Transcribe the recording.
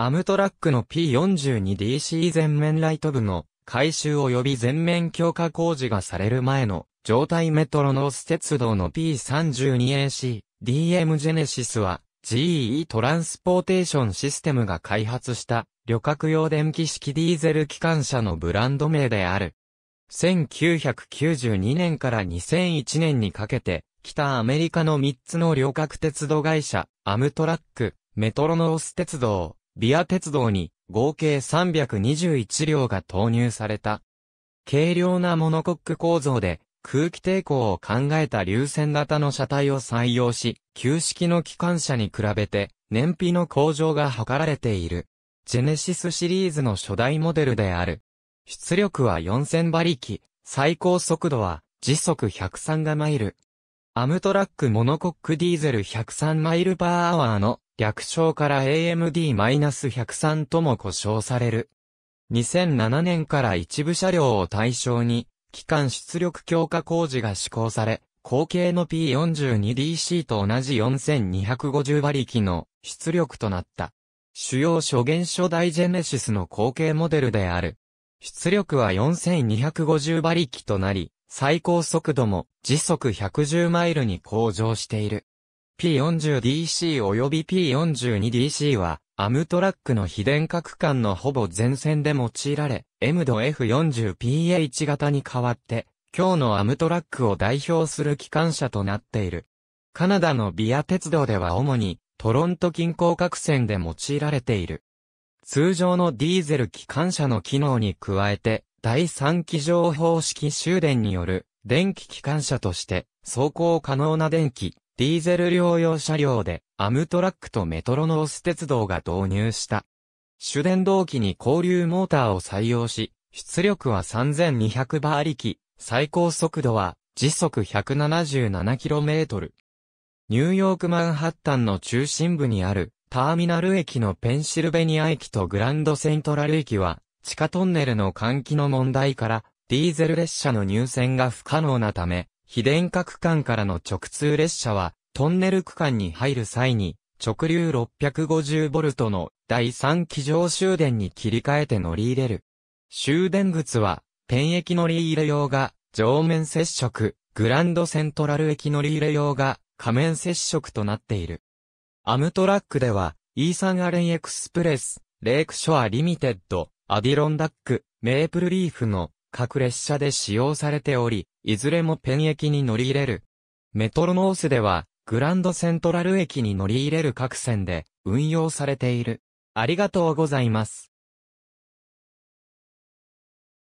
アムトラックの P42DC 全面ライト部の改修及び全面強化工事がされる前の状態メトロノース鉄道の P32AC、DM ジェネシスは GE トランスポーテーションシステムが開発した旅客用電気式ディーゼル機関車のブランド名である。1992年から2001年にかけて、北アメリカの3つの旅客鉄道会社、アムトラック、メトロノース鉄道、ビア鉄道に合計321両が投入された。軽量なモノコック構造で空気抵抗を考えた流線型の車体を採用し、旧式の機関車に比べて燃費の向上が図られている。ジェネシスシリーズの初代モデルである。出力は4000馬力、最高速度は時速103がマイル。アムトラックモノコックディーゼル103マイルパーアワーの略称から AMD-103 とも呼称される。2007年から一部車両を対象に、機関出力強化工事が施行され、後継の P42DC と同じ4250馬力の出力となった。主要初言初代ジェネシスの後継モデルである。出力は4250馬力となり、最高速度も時速110マイルに向上している。P40DC 及び P42DC は、アムトラックの非電化区間のほぼ全線で用いられ、M 度 F40PH 型に代わって、今日のアムトラックを代表する機関車となっている。カナダのビア鉄道では主に、トロント近郊各線で用いられている。通常のディーゼル機関車の機能に加えて、第3機乗方式終電による電気機関車として走行可能な電気、ディーゼル療養車両でアムトラックとメトロノース鉄道が導入した。主電動機に交流モーターを採用し、出力は3200馬力、最高速度は時速 177km。ニューヨークマンハッタンの中心部にあるターミナル駅のペンシルベニア駅とグランドセントラル駅は地下トンネルの換気の問題から、ディーゼル列車の入線が不可能なため、非電化区間からの直通列車は、トンネル区間に入る際に、直流 650V の第3機上終電に切り替えて乗り入れる。終電靴は、ペン駅乗り入れ用が、上面接触、グランドセントラル駅乗り入れ用が、仮面接触となっている。アムトラックでは、イーサンアレンエクスプレス、レイクショアリミテッド、アディロンダック、メープルリーフの各列車で使用されており、いずれもペン駅に乗り入れる。メトロノースでは、グランドセントラル駅に乗り入れる各線で運用されている。ありがとうございます。